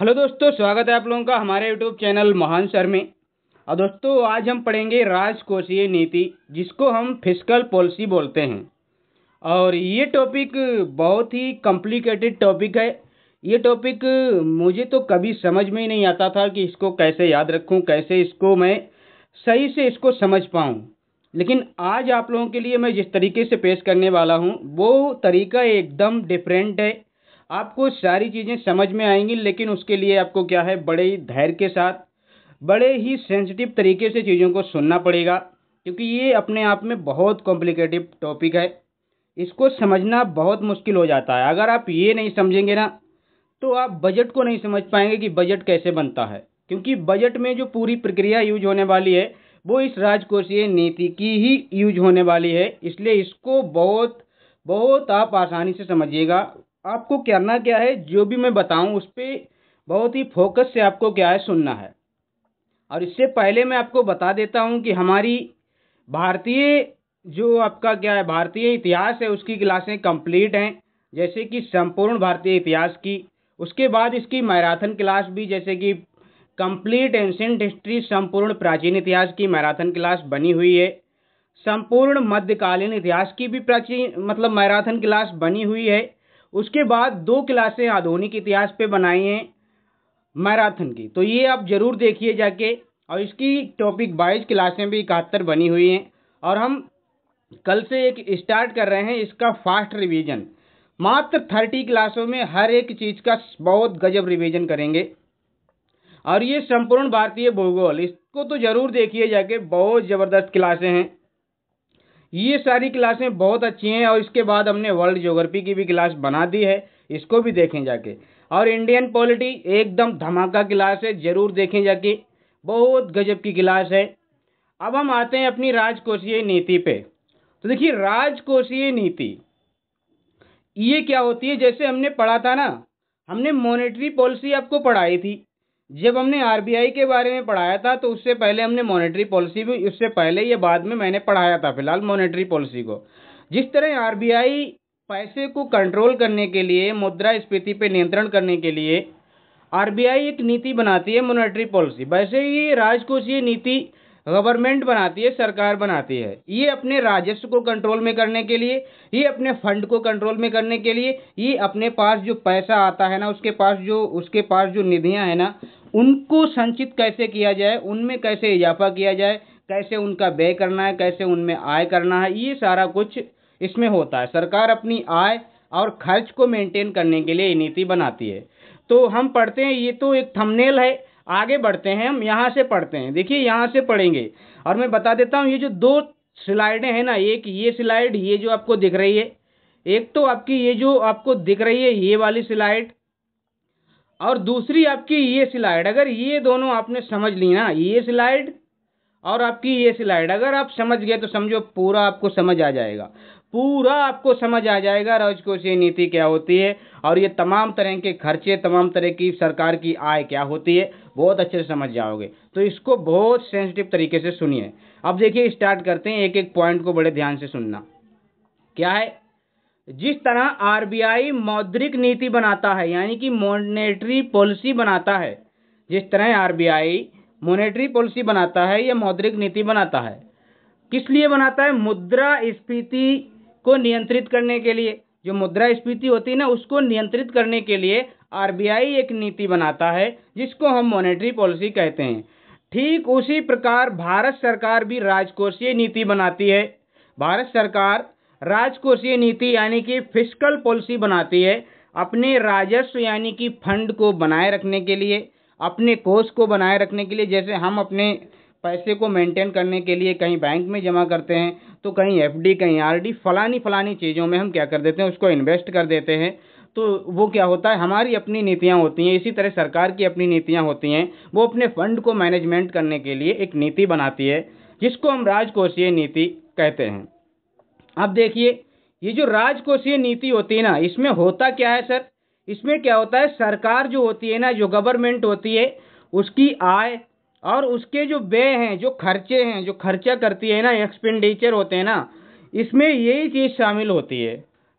hello दोस्तों स्वागत है आप लोगों का हमारे यूट्यूब चैनल महान सर में और दोस्तों आज हम पढ़ेंगे राजकोषीय नीति जिसको हम फिजिकल पॉलिसी बोलते हैं और ये टॉपिक बहुत ही कॉम्प्लिकेटेड टॉपिक है ये टॉपिक मुझे तो कभी समझ में ही नहीं आता था कि इसको कैसे याद रखूँ कैसे इसको मैं सही से इसको समझ पाऊँ लेकिन आज आप लोगों के लिए मैं जिस तरीके से पेश करने वाला हूँ वो तरीका एकदम डिफरेंट है आपको सारी चीज़ें समझ में आएंगी लेकिन उसके लिए आपको क्या है बड़े ही धैर्य के साथ बड़े ही सेंसिटिव तरीके से चीज़ों को सुनना पड़ेगा क्योंकि ये अपने आप में बहुत कॉम्प्लिकेटिव टॉपिक है इसको समझना बहुत मुश्किल हो जाता है अगर आप ये नहीं समझेंगे ना तो आप बजट को नहीं समझ पाएंगे कि बजट कैसे बनता है क्योंकि बजट में जो पूरी प्रक्रिया यूज होने वाली है वो इस राजकोषीय नीति की ही यूज होने वाली है इसलिए इसको बहुत बहुत आप आसानी से समझिएगा आपको करना क्या है जो भी मैं बताऊँ उस पर बहुत ही फोकस से आपको क्या है सुनना है और इससे पहले मैं आपको बता देता हूँ कि हमारी भारतीय जो आपका क्या है भारतीय इतिहास है उसकी क्लासें कंप्लीट हैं जैसे कि संपूर्ण भारतीय इतिहास की उसके बाद इसकी मैराथन क्लास भी जैसे कि कंप्लीट एंशेंट हिस्ट्री संपूर्ण प्राचीन इतिहास की मैराथन क्लास बनी हुई है संपूर्ण मध्यकालीन इतिहास की भी प्राचीन मतलब मैराथन क्लास बनी हुई है उसके बाद दो क्लासें आधुनिक इतिहास पे बनाई हैं मैराथन की तो ये आप ज़रूर देखिए जाके और इसकी टॉपिक वाइज क्लासें भी इकहत्तर बनी हुई हैं और हम कल से एक स्टार्ट कर रहे हैं इसका फास्ट रिवीजन मात्र थर्टी क्लासों में हर एक चीज़ का बहुत गजब रिवीजन करेंगे और ये संपूर्ण भारतीय भूगोल इसको तो ज़रूर देखिए जाके बहुत ज़बरदस्त क्लासें हैं ये सारी क्लासें बहुत अच्छी हैं और इसके बाद हमने वर्ल्ड जोग्राफी की भी क्लास बना दी है इसको भी देखें जाके और इंडियन पॉलिटी एकदम धमाका क्लास है ज़रूर देखें जाके बहुत गजब की क्लास है अब हम आते हैं अपनी राजकोषीय नीति पे तो देखिए राजकोषीय नीति ये क्या होती है जैसे हमने पढ़ा था ना हमने मॉनेटरी पॉलिसी आपको पढ़ाई थी जब हमने आरबीआई के बारे में पढ़ाया था तो उससे पहले हमने मॉनेटरी पॉलिसी भी उससे पहले या बाद में मैंने पढ़ाया था फिलहाल मॉनेटरी पॉलिसी को जिस तरह आरबीआई पैसे को कंट्रोल करने के लिए मुद्रा स्फीति पर नियंत्रण करने के लिए आरबीआई एक नीति बनाती है मॉनेटरी पॉलिसी वैसे ही राजकोषीय नीति गवर्नमेंट बनाती है सरकार बनाती है ये अपने राजस्व को कंट्रोल में करने के लिए ये अपने फंड को कंट्रोल में करने के लिए ये अपने पास जो पैसा आता है ना उसके पास जो उसके पास जो निधियाँ हैं ना उनको संचित कैसे किया जाए उनमें कैसे इजाफा किया जाए कैसे उनका व्यय करना है कैसे उनमें आय करना है ये सारा कुछ इसमें होता है सरकार अपनी आय और खर्च को मेंटेन करने के लिए नीति बनाती है तो हम पढ़ते हैं ये तो एक थंबनेल है आगे बढ़ते हैं हम यहाँ से पढ़ते हैं देखिए यहाँ से पढ़ेंगे और मैं बता देता हूँ ये जो दो स्लाइडें हैं ना एक ये स्लाइड ये जो आपको दिख रही है एक तो आपकी ये जो आपको दिख रही है ये वाली स्लाइड और दूसरी आपकी ये स्लाइड अगर ये दोनों आपने समझ ली ना ये स्लाइड और आपकी ये स्लाइड अगर आप समझ गए तो समझो पूरा आपको समझ आ जाएगा पूरा आपको समझ आ जाएगा राजकोषीय नीति क्या होती है और ये तमाम तरह के खर्चे तमाम तरह की सरकार की आय क्या होती है बहुत अच्छे से समझ जाओगे तो इसको बहुत सेंसिटिव तरीके से सुनिए अब देखिए स्टार्ट करते हैं एक एक पॉइंट को बड़े ध्यान से सुनना क्या है जिस तरह आरबीआई मौद्रिक नीति बनाता है यानी कि मॉनेटरी पॉलिसी बनाता है जिस तरह आरबीआई मॉनेटरी पॉलिसी बनाता है या मौद्रिक नीति बनाता है किस लिए बनाता है मुद्रा स्फीति को नियंत्रित करने के लिए जो मुद्रा स्फीति होती है ना उसको नियंत्रित करने के लिए आरबीआई एक नीति बनाता है जिसको हम मॉनेटरी पॉलिसी कहते हैं ठीक उसी प्रकार भारत सरकार भी राजकोषीय नीति बनाती है भारत सरकार राजकोषीय नीति यानी कि फिस्कल पॉलिसी बनाती है अपने राजस्व यानी कि फंड को बनाए रखने के लिए अपने कोष को बनाए रखने के लिए जैसे हम अपने पैसे को मेंटेन करने के लिए कहीं बैंक में जमा करते हैं तो कहीं एफडी कहीं आरडी फलानी फलानी चीज़ों में हम क्या कर देते हैं उसको इन्वेस्ट कर देते हैं तो वो क्या होता है हमारी अपनी नीतियाँ होती हैं इसी तरह सरकार की अपनी नीतियाँ होती हैं वो अपने फंड को मैनेजमेंट करने के लिए एक नीति बनाती है जिसको हम राजकोषीय नीति कहते हैं अब देखिए ये जो राजकोषीय नीति होती है ना इसमें होता क्या है सर इसमें क्या होता है सरकार जो होती है ना जो गवर्नमेंट होती है उसकी आय और उसके जो व्यय हैं जो खर्चे हैं जो खर्चा करती है ना एक्सपेंडिचर होते हैं ना इसमें यही चीज़ शामिल होती है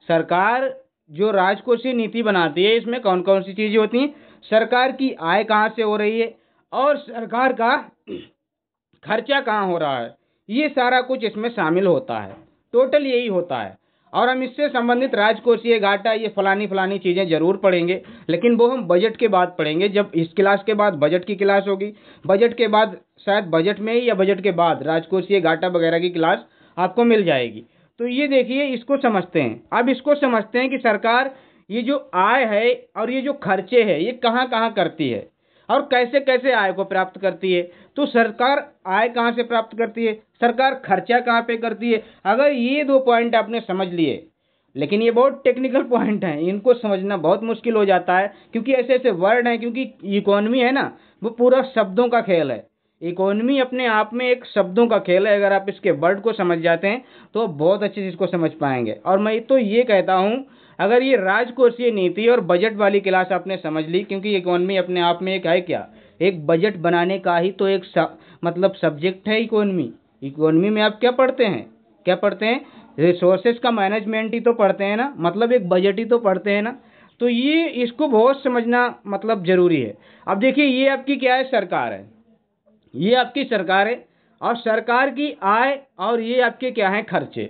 सरकार जो राजकोषीय नीति बनाती है इसमें कौन कौन सी चीज़ें होती हैं सरकार की आय कहाँ से हो रही है और सरकार का खर्चा कहाँ हो रहा है ये सारा कुछ इसमें शामिल होता है टोटल यही होता है और हम इससे संबंधित राजकोषीय घाटा ये फलानी फलानी चीज़ें जरूर पढ़ेंगे लेकिन वो हम बजट के बाद पढ़ेंगे जब इस क्लास के बाद बजट की क्लास होगी बजट के बाद शायद बजट में या बजट के बाद राजकोषीय घाटा वगैरह की क्लास आपको मिल जाएगी तो ये देखिए इसको समझते हैं अब इसको समझते हैं कि सरकार ये जो आय है और ये जो खर्चे है ये कहाँ कहाँ करती है और कैसे कैसे आय को प्राप्त करती है तो सरकार आय कहाँ से प्राप्त करती है सरकार खर्चा कहाँ पे करती है अगर ये दो पॉइंट आपने समझ लिए लेकिन ये बहुत टेक्निकल पॉइंट हैं इनको समझना बहुत मुश्किल हो जाता है क्योंकि ऐसे ऐसे वर्ड हैं क्योंकि इकोनॉमी है ना वो पूरा शब्दों का खेल है इकोनॉमी अपने आप में एक शब्दों का खेल है अगर आप इसके वर्ड को समझ जाते हैं तो बहुत अच्छे से इसको समझ पाएंगे और मैं तो ये कहता हूँ अगर ये राजकोषीय नीति और बजट वाली क्लास आपने समझ ली क्योंकि इकोनॉमी अपने आप में एक है क्या एक बजट बनाने का ही तो एक मतलब सब्जेक्ट है इकोनॉमी इकोनॉमी में आप क्या पढ़ते हैं क्या पढ़ते हैं रिसोर्सेज का मैनेजमेंट ही तो पढ़ते हैं ना मतलब एक बजट ही तो पढ़ते हैं ना तो ये इसको बहुत समझना मतलब ज़रूरी है अब देखिए ये आपकी क्या है सरकार है ये आपकी सरकार है और सरकार की आय और ये आपके क्या हैं खर्चे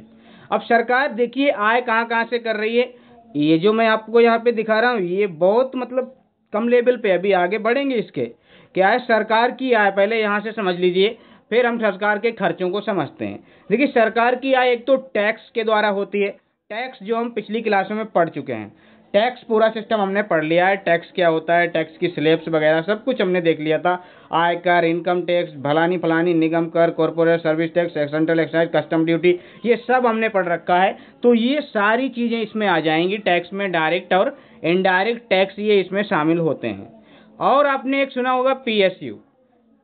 अब सरकार देखिए आय कहाँ कहाँ से कर रही है ये जो मैं आपको यहाँ पे दिखा रहा हूँ ये बहुत मतलब कम लेवल पे अभी आगे बढ़ेंगे इसके क्या है सरकार की आय पहले यहाँ से समझ लीजिए फिर हम सरकार के खर्चों को समझते हैं देखिए सरकार की आय एक तो टैक्स के द्वारा होती है टैक्स जो हम पिछली क्लासों में पढ़ चुके हैं टैक्स पूरा सिस्टम हमने पढ़ लिया है टैक्स क्या होता है टैक्स की स्लेब्स वगैरह सब कुछ हमने देख लिया था आयकर इनकम टैक्स भलानी फलानी निगम कर कॉरपोरेट सर्विस टैक्स एक्सेंट्रल एक्साइज कस्टम ड्यूटी ये सब हमने पढ़ रखा है तो ये सारी चीज़ें इसमें आ जाएंगी टैक्स में डायरेक्ट और इनडायरेक्ट टैक्स ये इसमें शामिल होते हैं और आपने एक सुना होगा पीएसयू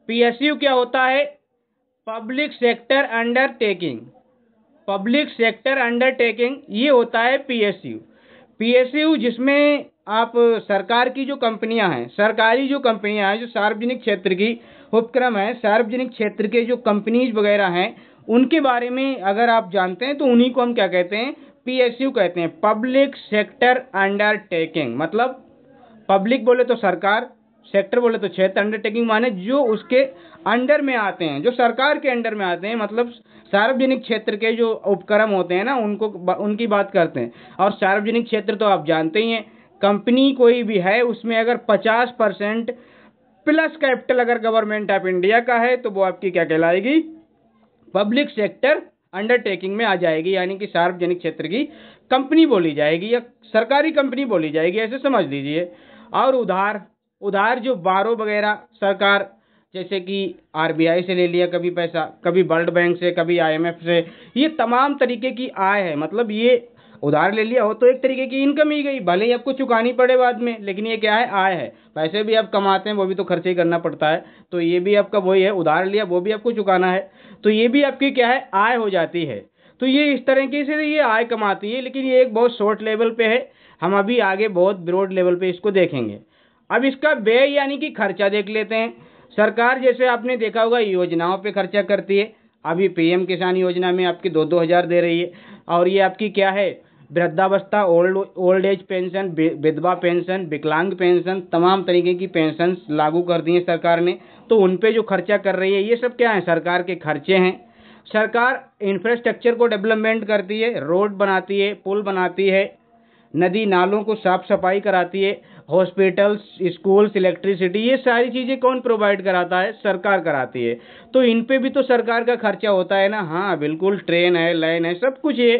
पीएसयू क्या होता है public sector undertaking public sector undertaking ये होता है पीएसयू पीएसयू जिसमें आप सरकार की जो कंपनियां हैं सरकारी जो कंपनियां हैं जो सार्वजनिक क्षेत्र की उपक्रम है सार्वजनिक क्षेत्र के जो कंपनीज वगैरह हैं उनके बारे में अगर आप जानते हैं तो उन्हीं को हम क्या कहते हैं पीएसयू कहते हैं पब्लिक सेक्टर अंडरटेकिंग मतलब पब्लिक बोले तो सरकार सेक्टर बोले तो क्षेत्र अंडरटेकिंग माने जो उसके अंडर में आते हैं जो सरकार के अंडर में आते हैं मतलब सार्वजनिक क्षेत्र के जो उपक्रम होते हैं ना उनको उनकी बात करते हैं और सार्वजनिक क्षेत्र तो आप जानते ही हैं कंपनी कोई भी है उसमें अगर पचास परसेंट प्लस कैपिटल अगर गवर्नमेंट ऑफ इंडिया का है तो वो आपकी क्या कहलाएगी पब्लिक सेक्टर अंडरटेकिंग में आ जाएगी यानी कि सार्वजनिक क्षेत्र की कंपनी बोली जाएगी या सरकारी कंपनी बोली जाएगी ऐसे समझ लीजिए और उधार उधार जो बारो वगैरह सरकार जैसे कि आरबीआई से ले लिया कभी पैसा कभी वर्ल्ड बैंक से कभी आईएमएफ से ये तमाम तरीके की आय है मतलब ये उधार ले लिया हो तो एक तरीके की इनकम ही गई भले ही आपको चुकानी पड़े बाद में लेकिन ये क्या है आय है पैसे भी आप कमाते हैं वो भी तो खर्चे ही करना पड़ता है तो ये भी आपका वही है उधार लिया वो भी आपको चुकाना है तो ये भी आपकी क्या है आय हो जाती है तो ये इस तरीके से ये आय कमाती है लेकिन ये एक बहुत शॉर्ट लेवल पे है हम अभी आगे बहुत ब्रॉड लेवल पे इसको देखेंगे अब इसका व्यय यानी कि खर्चा देख लेते हैं सरकार जैसे आपने देखा होगा योजनाओं पे खर्चा करती है अभी पीएम किसान योजना में आपकी दो दो हज़ार दे रही है और ये आपकी क्या है वृद्धावस्था ओल्ड ओल्ड एज पेंशन विधवा पेंशन विकलांग पेंशन तमाम तरीके की पेंशन लागू कर दी है सरकार ने तो उन पर जो खर्चा कर रही है ये सब क्या है सरकार के खर्चे हैं सरकार इंफ्रास्ट्रक्चर को डेवलपमेंट करती है रोड बनाती है पुल बनाती है नदी नालों को साफ सफाई कराती है हॉस्पिटल्स स्कूल्स इलेक्ट्रिसिटी ये सारी चीज़ें कौन प्रोवाइड कराता है सरकार कराती है तो इन पे भी तो सरकार का खर्चा होता है ना हाँ बिल्कुल ट्रेन है लाइन है सब कुछ ये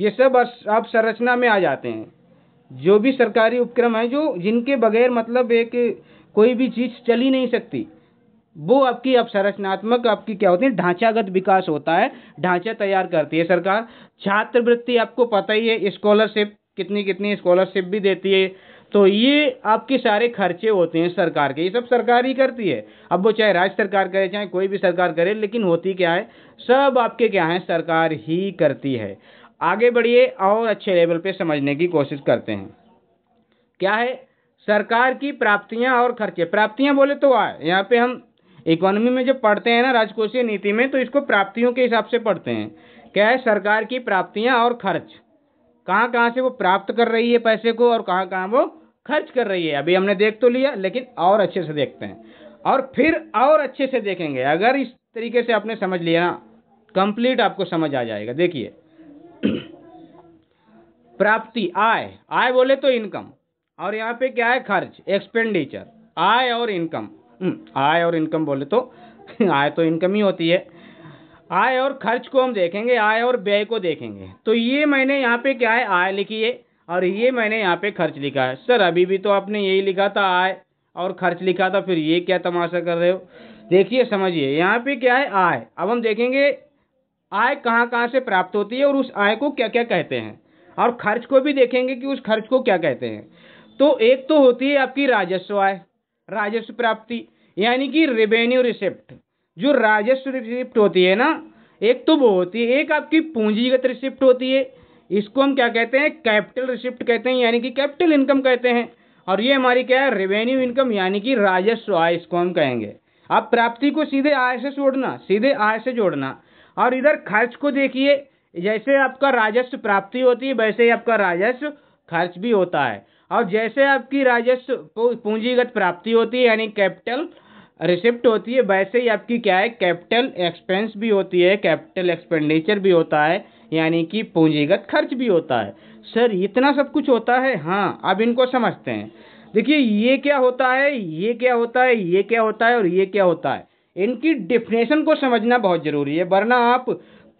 ये सब आप संरचना में आ जाते हैं जो भी सरकारी उपक्रम है जो जिनके बगैर मतलब एक कोई भी चीज़ चली नहीं सकती वो आपकी संरचनात्मक आपकी क्या होती है ढांचागत विकास होता है ढांचा तैयार करती है सरकार छात्रवृत्ति आपको पता ही है स्कॉलरशिप कितनी कितनी स्कॉलरशिप भी देती है तो ये आपके सारे खर्चे होते हैं सरकार के ये सब सरकार ही करती है अब वो चाहे राज्य सरकार करे चाहे कोई भी सरकार करे लेकिन होती क्या है सब आपके क्या है सरकार ही करती है आगे बढ़िए और अच्छे लेवल पे समझने की कोशिश करते हैं क्या है सरकार की प्राप्तियां और खर्चे प्राप्तियां बोले तो आए यहाँ पे हम इकोनॉमी में जब पढ़ते हैं ना राजकोषीय नीति में तो इसको प्राप्तियों के हिसाब से पढ़ते हैं क्या है सरकार की प्राप्तियां और खर्च कहाँ कहाँ से वो प्राप्त कर रही है पैसे को और कहाँ कहाँ वो खर्च कर रही है अभी हमने देख तो लिया लेकिन और अच्छे से देखते हैं और फिर और अच्छे से देखेंगे अगर इस तरीके से आपने समझ लिया ना कंप्लीट आपको समझ आ जाएगा देखिए प्राप्ति आय आय बोले तो इनकम और यहाँ पे क्या है खर्च एक्सपेंडिचर आय और इनकम हम्म, आय और इनकम बोले तो आय तो इनकम ही होती है आय और खर्च को हम देखेंगे आय और व्यय को देखेंगे तो ये मैंने यहाँ पे क्या है आय लिखी है और ये मैंने यहाँ पे खर्च लिखा है सर अभी भी तो आपने यही लिखा था आय और खर्च लिखा था फिर ये क्या तमाशा कर रहे हो देखिए समझिए यहाँ पे क्या है आय अब हम देखेंगे आय कहाँ कहाँ से प्राप्त होती है और उस आय को क्या क्या कहते हैं और खर्च को भी देखेंगे कि उस खर्च को क्या कहते हैं तो एक तो होती है आपकी राजस्व आय राजस्व प्राप्ति यानी कि रेवेन्यू रिसिप्ट जो राजस्व रिसिप्ट होती है ना एक तो वो होती है एक आपकी पूंजीगत रिसिप्ट होती है इसको हम क्या कहते हैं कैपिटल रिसिप्ट कहते हैं यानी कि कैपिटल इनकम कहते हैं और ये हमारी क्या है रेवेन्यू इनकम यानी कि राजस्व आय इसको हम कहेंगे अब प्राप्ति को सीधे आय से जोड़ना सीधे आय से जोड़ना और इधर खर्च को देखिए जैसे आपका राजस्व प्राप्ति होती है वैसे ही आपका राजस्व खर्च भी होता है और जैसे आपकी राजस्व पूंजीगत प्राप्ति होती है यानी कैपिटल रिसिप्ट होती है वैसे ही आपकी क्या है कैपिटल एक्सपेंस भी होती है कैपिटल एक्सपेंडिचर भी होता है यानी कि पूंजीगत खर्च भी होता है सर इतना सब कुछ होता है हाँ अब इनको समझते हैं देखिए ये क्या होता है ये क्या होता है ये क्या होता है और ये क्या होता है इनकी डिफिनेशन को समझना बहुत ज़रूरी है वरना आप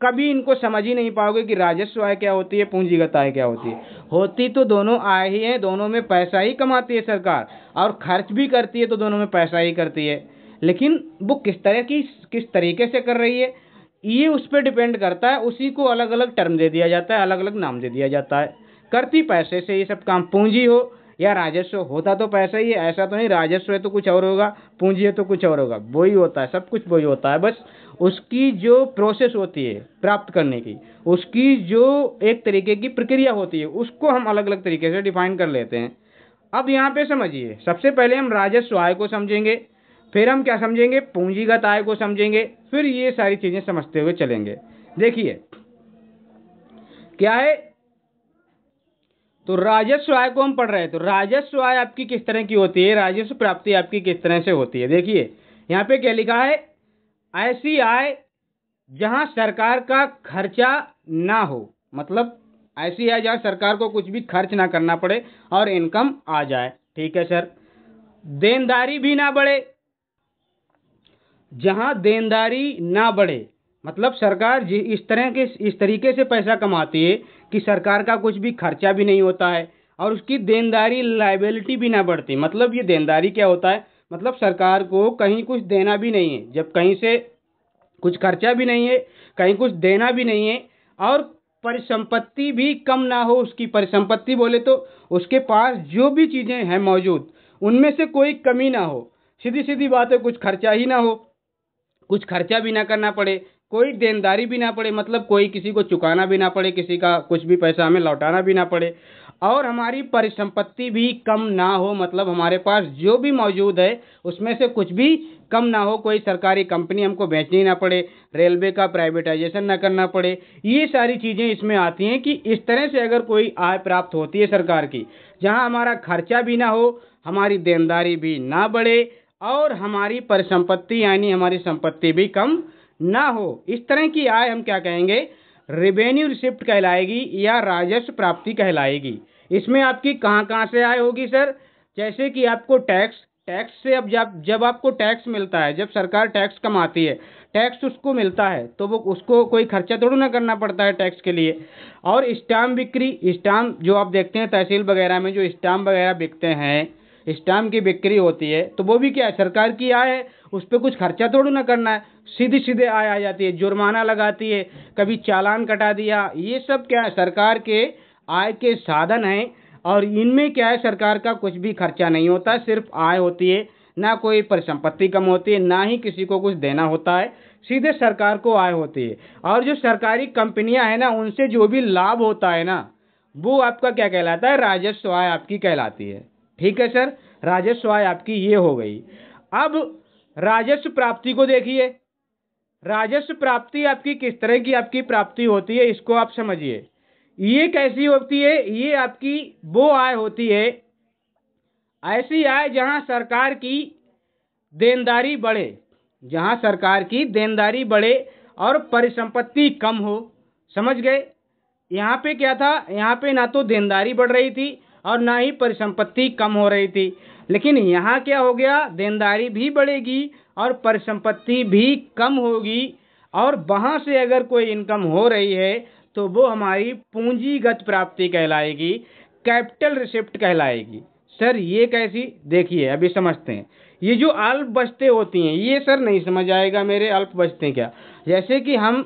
कभी इनको समझ ही नहीं पाओगे कि राजस्व आय क्या होती है पूंजीगत आय क्या होती है होती तो दोनों आय ही है दोनों में पैसा ही कमाती है सरकार और खर्च भी करती है तो दोनों में पैसा ही करती है लेकिन वो किस तरह की किस तरीके से कर रही है ये उस पर डिपेंड करता है उसी को अलग अलग टर्म दे दिया जाता है अलग अलग नाम दे दिया जाता है करती पैसे से ये सब काम पूंजी हो या राजस्व होता तो पैसा ही है ऐसा तो नहीं राजस्व है तो कुछ और होगा पूंजी है तो कुछ और होगा वही होता है सब कुछ वही होता है बस उसकी जो प्रोसेस होती है प्राप्त करने की उसकी जो एक तरीके की प्रक्रिया होती है उसको हम अलग अलग तरीके से डिफाइन कर लेते हैं अब यहाँ पे समझिए सबसे पहले हम राजस्व आय को समझेंगे फिर हम क्या समझेंगे पूंजीगत आय को समझेंगे फिर ये सारी चीज़ें समझते हुए चलेंगे देखिए क्या है तो राजस्व आय को हम पढ़ रहे हैं तो राजस्व आय आपकी किस तरह की होती है राजस्व प्राप्ति आपकी किस तरह से होती है देखिए यहाँ पे क्या लिखा है ऐसी आय जहां सरकार का खर्चा ना हो मतलब ऐसी आय जहां सरकार को कुछ भी खर्च ना करना पड़े और इनकम आ जाए ठीक है सर देनदारी भी ना बढ़े जहां देनदारी ना बढ़े मतलब सरकार इस तरह के इस तरीके से पैसा कमाती है कि सरकार का कुछ भी खर्चा भी नहीं होता है और उसकी देनदारी लाइबिलिटी भी ना बढ़ती मतलब ये देनदारी क्या होता है मतलब सरकार को कहीं कुछ देना भी नहीं है जब कहीं से कुछ खर्चा भी नहीं है कहीं कुछ देना भी नहीं है और परिसंपत्ति भी कम ना हो उसकी परिसंपत्ति बोले तो उसके पास जो भी चीज़ें हैं मौजूद उनमें से कोई कमी ना हो सीधी सीधी बात है कुछ खर्चा ही ना हो कुछ खर्चा भी ना करना पड़े कोई देनदारी भी ना पड़े मतलब कोई किसी को चुकाना भी ना पड़े किसी का कुछ भी पैसा हमें लौटाना भी ना पड़े और हमारी परिसंपत्ति भी कम ना हो मतलब हमारे पास जो भी मौजूद है उसमें से कुछ भी कम ना हो कोई सरकारी कंपनी हमको बेचनी ना पड़े रेलवे का प्राइवेटाइजेशन ना करना पड़े ये सारी चीज़ें इसमें आती हैं कि इस तरह से अगर कोई आय प्राप्त होती है सरकार की जहाँ हमारा खर्चा भी ना हो हमारी देनदारी भी ना बढ़े और हमारी परिसंपत्ति यानी हमारी संपत्ति भी कम ना हो इस तरह की आय हम क्या कहेंगे रेवेन्यू रिसिप्ट कहलाएगी या राजस्व प्राप्ति कहलाएगी इसमें आपकी कहाँ कहाँ से आय होगी सर जैसे कि आपको टैक्स टैक्स से अब जब जब आपको टैक्स मिलता है जब सरकार टैक्स कमाती है टैक्स उसको मिलता है तो वो उसको कोई खर्चा थोड़ा ना करना पड़ता है टैक्स के लिए और स्टाम्प बिक्री स्टाम्प जो आप देखते हैं तहसील वगैरह में जो स्टाम्प वगैरह बिकते हैं स्टाम्प की बिक्री होती है तो वो भी क्या है सरकार की आय है उस पर कुछ खर्चा थोड़ा ना करना है सीधे सीधे आय आ जाती है जुर्माना लगाती है कभी चालान कटा दिया ये सब क्या है सरकार के आय के साधन हैं और इनमें क्या है सरकार का कुछ भी खर्चा नहीं होता सिर्फ आय होती है ना कोई परिसंपत्ति कम होती है ना ही किसी को कुछ देना होता है सीधे सरकार को आय होती है और जो सरकारी कंपनियां हैं ना उनसे जो भी लाभ होता है ना वो आपका क्या कहलाता है राजस्व आय आपकी कहलाती है ठीक है सर राजस्व आय आपकी ये हो गई अब राजस्व प्राप्ति को देखिए राजस्व प्राप्ति आपकी किस तरह की आपकी प्राप्ति होती है इसको आप समझिए ये कैसी होती है ये आपकी वो आय होती है ऐसी आय जहां सरकार की देनदारी बढ़े जहां सरकार की देनदारी बढ़े और परिसंपत्ति कम हो समझ गए यहाँ पे क्या था यहाँ पे ना तो देनदारी बढ़ रही थी और ना ही परिसंपत्ति कम हो रही थी लेकिन यहाँ क्या हो गया देनदारी भी बढ़ेगी और परिसंपत्ति भी कम होगी और वहाँ से अगर कोई इनकम हो रही है तो वो हमारी पूंजीगत प्राप्ति कहलाएगी कैपिटल रिसिप्ट कहलाएगी सर ये कैसी देखिए अभी समझते हैं ये जो अल्प बचते होती हैं ये सर नहीं समझ आएगा मेरे अल्प बचते क्या जैसे कि हम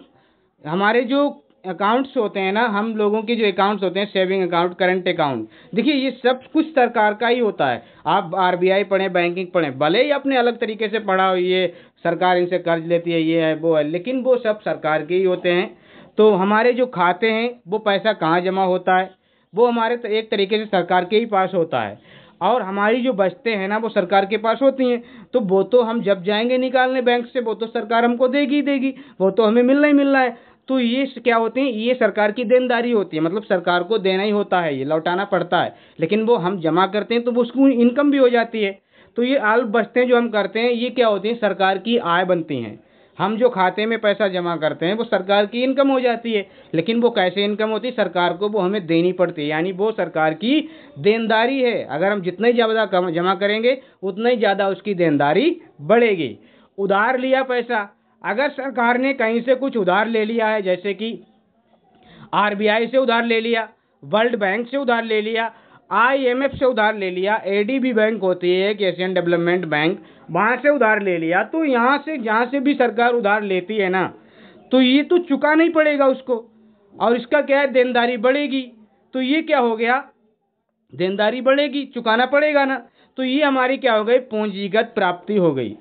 हमारे जो अकाउंट्स होते हैं ना हम लोगों के जो अकाउंट्स होते हैं सेविंग अकाउंट करंट अकाउंट देखिए ये सब कुछ सरकार का ही होता है आप आरबीआई पढ़ें बैंकिंग पढ़ें भले ही अपने अलग तरीके से पढ़ा हो ये सरकार इनसे कर्ज लेती है ये है वो है लेकिन वो सब सरकार के ही होते हैं तो हमारे जो खाते हैं वो पैसा कहाँ जमा होता है वो हमारे एक तरीके से सरकार के ही पास होता है और हमारी जो बचते हैं ना वो सरकार के पास होती हैं तो वो तो हम जब जाएंगे निकालने बैंक से वो तो सरकार हमको देगी देगी वो तो हमें मिलना ही मिलना है तो ये क्या होते हैं ये सरकार की देनदारी होती है मतलब सरकार को देना ही होता है ये लौटाना पड़ता है लेकिन वो हम जमा करते हैं तो वो उसको इनकम भी हो जाती है तो ये आल बचते जो हम करते हैं ये क्या होती हैं सरकार की आय बनती हैं हम जो खाते में पैसा जमा करते हैं वो सरकार की इनकम हो जाती है लेकिन वो कैसे इनकम होती है सरकार को वो हमें देनी पड़ती है यानी वो सरकार की देनदारी है अगर हम जितने ज़्यादा जमा करेंगे उतना ही ज़्यादा उसकी देनदारी बढ़ेगी उधार लिया पैसा अगर सरकार ने कहीं से कुछ उधार ले लिया है जैसे कि आरबीआई से उधार ले लिया वर्ल्ड बैंक से उधार ले लिया आईएमएफ से उधार ले लिया एडीबी बैंक होती है एक एशियन डेवलपमेंट बैंक वहाँ से उधार ले लिया तो यहाँ से जहाँ से भी सरकार उधार लेती है ना तो ये तो चुका नहीं पड़ेगा उसको और इसका क्या है देनदारी बढ़ेगी तो ये क्या हो गया देनदारी बढ़ेगी चुकाना पड़ेगा ना तो ये हमारी क्या हो गई पूंजीगत प्राप्ति हो गई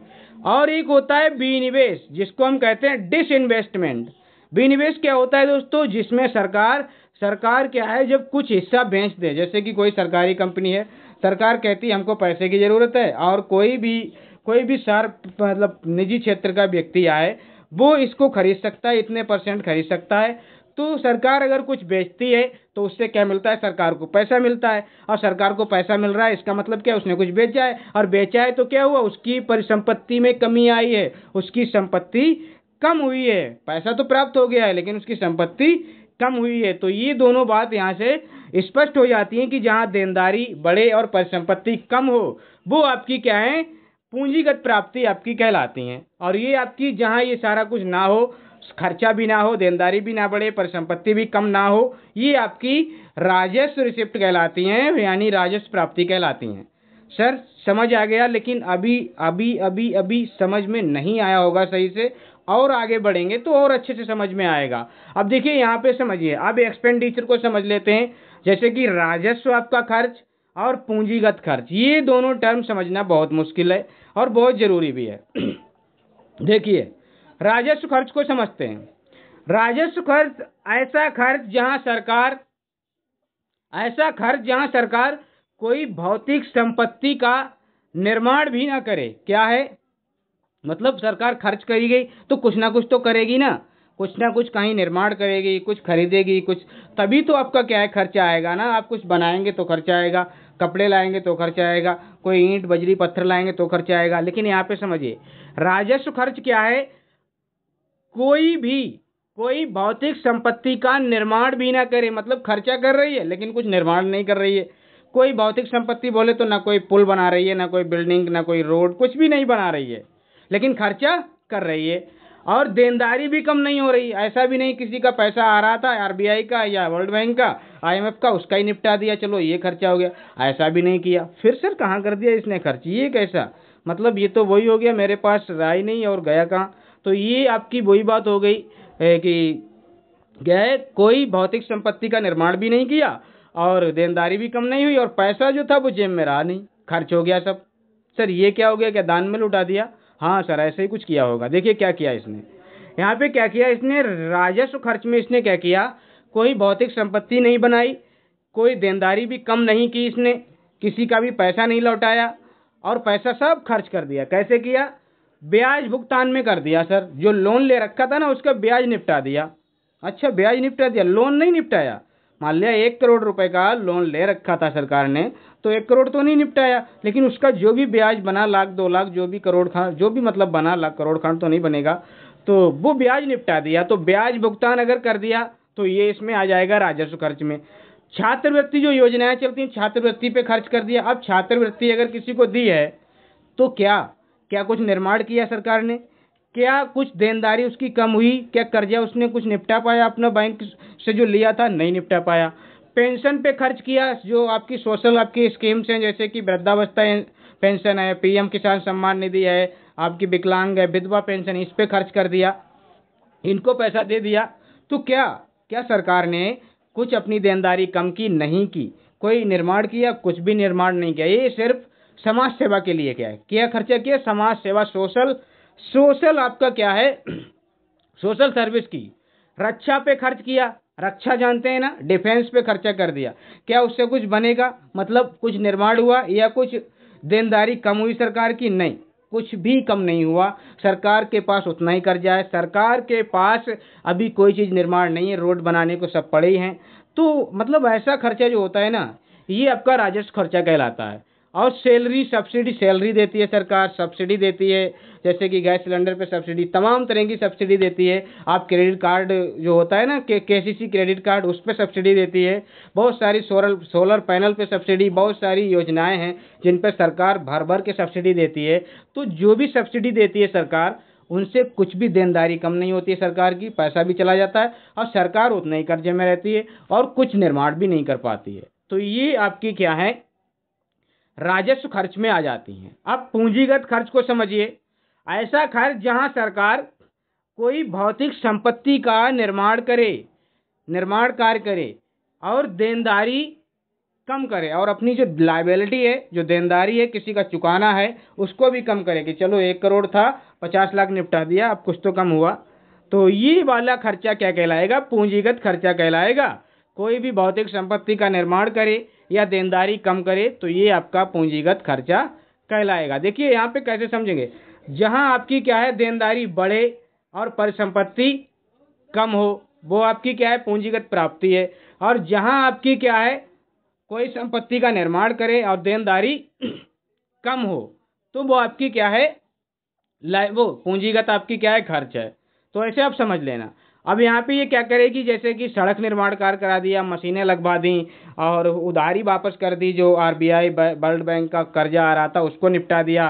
और एक होता है विनिवेश जिसको हम कहते हैं डिस इन्वेस्टमेंट विनिवेश क्या होता है दोस्तों जिसमें सरकार सरकार क्या है जब कुछ हिस्सा बेच दे जैसे कि कोई सरकारी कंपनी है सरकार कहती है हमको पैसे की ज़रूरत है और कोई भी कोई भी सर मतलब निजी क्षेत्र का व्यक्ति आए वो इसको खरीद सकता है इतने परसेंट खरीद सकता है तो सरकार अगर कुछ बेचती है तो उससे क्या मिलता है सरकार को पैसा मिलता है और सरकार को पैसा मिल रहा है इसका मतलब क्या है उसने कुछ बेचा है और बेचा है तो क्या हुआ उसकी परिसंपत्ति में कमी आई है उसकी संपत्ति कम हुई है पैसा तो प्राप्त हो गया है लेकिन उसकी संपत्ति कम हुई है तो ये दोनों बात यहाँ से स्पष्ट हो जाती है कि जहाँ देनदारी बढ़े और परिसंपत्ति कम हो वो आपकी क्या है पूंजीगत प्राप्ति आपकी कहलाती हैं और ये आपकी जहाँ ये सारा कुछ ना हो खर्चा भी ना हो देनदारी भी ना बढ़े परिसंपत्ति भी कम ना हो ये आपकी राजस्व रिसिप्ट कहलाती हैं यानी राजस्व प्राप्ति कहलाती हैं सर समझ आ गया लेकिन अभी अभी अभी अभी समझ में नहीं आया होगा सही से और आगे बढ़ेंगे तो और अच्छे से समझ में आएगा अब देखिए यहाँ पे समझिए अब एक्सपेंडिचर को समझ लेते हैं जैसे कि राजस्व आपका खर्च और पूंजीगत खर्च ये दोनों टर्म समझना बहुत मुश्किल है और बहुत ज़रूरी भी है देखिए राजस्व खर्च को समझते हैं राजस्व खर्च ऐसा खर्च जहां सरकार ऐसा खर्च जहां सरकार कोई भौतिक संपत्ति का निर्माण भी ना करे क्या है मतलब सरकार खर्च करेगी तो कुछ ना कुछ तो करेगी ना कुछ ना कुछ कहीं निर्माण करेगी कुछ खरीदेगी कुछ तभी तो आपका क्या है खर्चा आएगा ना आप कुछ बनाएंगे तो खर्चा आएगा कपड़े लाएंगे तो खर्चा आएगा कोई ईंट बजरी पत्थर लाएंगे तो खर्चा आएगा लेकिन यहाँ पे समझिए राजस्व खर्च क्या है कोई भी कोई भौतिक संपत्ति का निर्माण भी ना करे मतलब खर्चा कर रही है लेकिन कुछ निर्माण नहीं कर रही है कोई भौतिक संपत्ति बोले तो ना कोई पुल बना रही है ना कोई बिल्डिंग ना कोई रोड कुछ भी नहीं बना रही है लेकिन खर्चा कर रही है और देनदारी भी कम नहीं हो रही ऐसा भी नहीं किसी का पैसा आ रहा था आर का या वर्ल्ड बैंक का आई का उसका ही निपटा दिया चलो ये खर्चा हो गया ऐसा भी नहीं किया फिर सर कहाँ कर दिया इसने खर्च ये कैसा मतलब ये तो वही हो गया मेरे पास राय नहीं और गया कहाँ तो ये आपकी वही बात हो गई कि क्या है कोई भौतिक संपत्ति का निर्माण भी नहीं किया और देनदारी भी कम नहीं हुई और पैसा जो था वो जेब में रहा नहीं खर्च हो गया सब सर ये क्या हो गया क्या दान में लुटा दिया हाँ सर ऐसे ही कुछ किया होगा देखिए क्या किया इसने यहाँ पे क्या किया इसने राजस्व खर्च में इसने क्या किया कोई भौतिक संपत्ति नहीं बनाई कोई देनदारी भी कम नहीं की इसने किसी का भी पैसा नहीं लौटाया और पैसा सब खर्च कर दिया कैसे किया ब्याज भुगतान में कर दिया सर जो लोन ले रखा था ना उसका ब्याज निपटा दिया अच्छा ब्याज निपटा दिया लोन नहीं निपटाया मान लिया एक करोड़ रुपए का लोन ले रखा था सरकार ने तो एक करोड़ तो नहीं निपटाया लेकिन उसका जो भी ब्याज बना लाख दो लाख जो भी करोड़ खान जो भी मतलब बना लाख करोड़ खान तो नहीं बनेगा तो वो ब्याज निपटा दिया तो ब्याज भुगतान अगर कर दिया तो ये इसमें आ जाएगा राजस्व खर्च में छात्रवृत्ति जो योजनाएं चलती हैं छात्रवृत्ति पे खर्च कर दिया अब छात्रवृत्ति अगर किसी को दी है तो क्या क्या कुछ निर्माण किया सरकार ने क्या कुछ देनदारी उसकी कम हुई क्या कर्जा उसने कुछ निपटा पाया अपना बैंक से जो लिया था नहीं निपटा पाया पेंशन पे खर्च किया जो आपकी सोशल आपकी स्कीम्स हैं जैसे कि वृद्धावस्था पेंशन है पीएम किसान सम्मान निधि है आपकी विकलांग है विधवा पेंशन इस पर खर्च कर दिया इनको पैसा दे दिया तो क्या क्या सरकार ने कुछ अपनी देनदारी कम की नहीं की कोई निर्माण किया कुछ भी निर्माण नहीं किया ये सिर्फ समाज सेवा के लिए क्या है क्या खर्चा किया समाज सेवा सोशल सोशल आपका क्या है सोशल सर्विस की रक्षा पे खर्च किया रक्षा जानते हैं ना डिफेंस पे खर्चा कर दिया क्या उससे कुछ बनेगा मतलब कुछ निर्माण हुआ या कुछ देनदारी कम हुई सरकार की नहीं कुछ भी कम नहीं हुआ सरकार के पास उतना ही कर्जा है सरकार के पास अभी कोई चीज़ निर्माण नहीं है रोड बनाने को सब पड़े हैं तो मतलब ऐसा खर्चा जो होता है ना ये आपका राजस्व खर्चा कहलाता है और सैलरी सब्सिडी सैलरी देती है सरकार सब्सिडी देती है जैसे कि गैस सिलेंडर पे सब्सिडी तमाम तरह की सब्सिडी देती है आप क्रेडिट कार्ड जो होता है ना के के क्रेडिट कार्ड उस पर सब्सिडी देती है बहुत सारी सोलर सोलर पैनल पे सब्सिडी बहुत सारी योजनाएं हैं जिन पर सरकार भर भर के सब्सिडी देती है तो जो भी सब्सिडी देती है सरकार उनसे कुछ भी देनदारी कम नहीं होती है सरकार की पैसा भी चला जाता है और सरकार उतना ही कर्जे में रहती है और कुछ निर्माण भी नहीं कर पाती है तो ये आपकी क्या है राजस्व खर्च में आ जाती हैं अब पूंजीगत खर्च को समझिए ऐसा खर्च जहां सरकार कोई भौतिक संपत्ति का निर्माण करे निर्माण कार्य करे और देनदारी कम करे और अपनी जो लाइबिलिटी है जो देनदारी है किसी का चुकाना है उसको भी कम करे कि चलो एक करोड़ था पचास लाख निपटा दिया अब कुछ तो कम हुआ तो ये वाला खर्चा क्या कहलाएगा पूंजीगत खर्चा कहलाएगा कोई भी भौतिक संपत्ति का निर्माण करे या देनदारी कम करे तो ये आपका पूंजीगत खर्चा कहलाएगा देखिए यहाँ पे कैसे समझेंगे जहाँ आपकी क्या है देनदारी बढ़े और परिसंपत्ति कम हो वो आपकी क्या है पूंजीगत प्राप्ति है और जहाँ आपकी क्या है कोई संपत्ति का निर्माण करे और देनदारी कम हो तो वो आपकी क्या है वो पूंजीगत आपकी क्या है खर्च है तो ऐसे आप समझ लेना अब यहाँ पे ये क्या करेगी जैसे कि सड़क निर्माण कार्य करा दिया मशीनें लगवा दी और उधारी वापस कर दी जो आरबीआई वर्ल्ड बैंक का कर्जा आ रहा था उसको निपटा दिया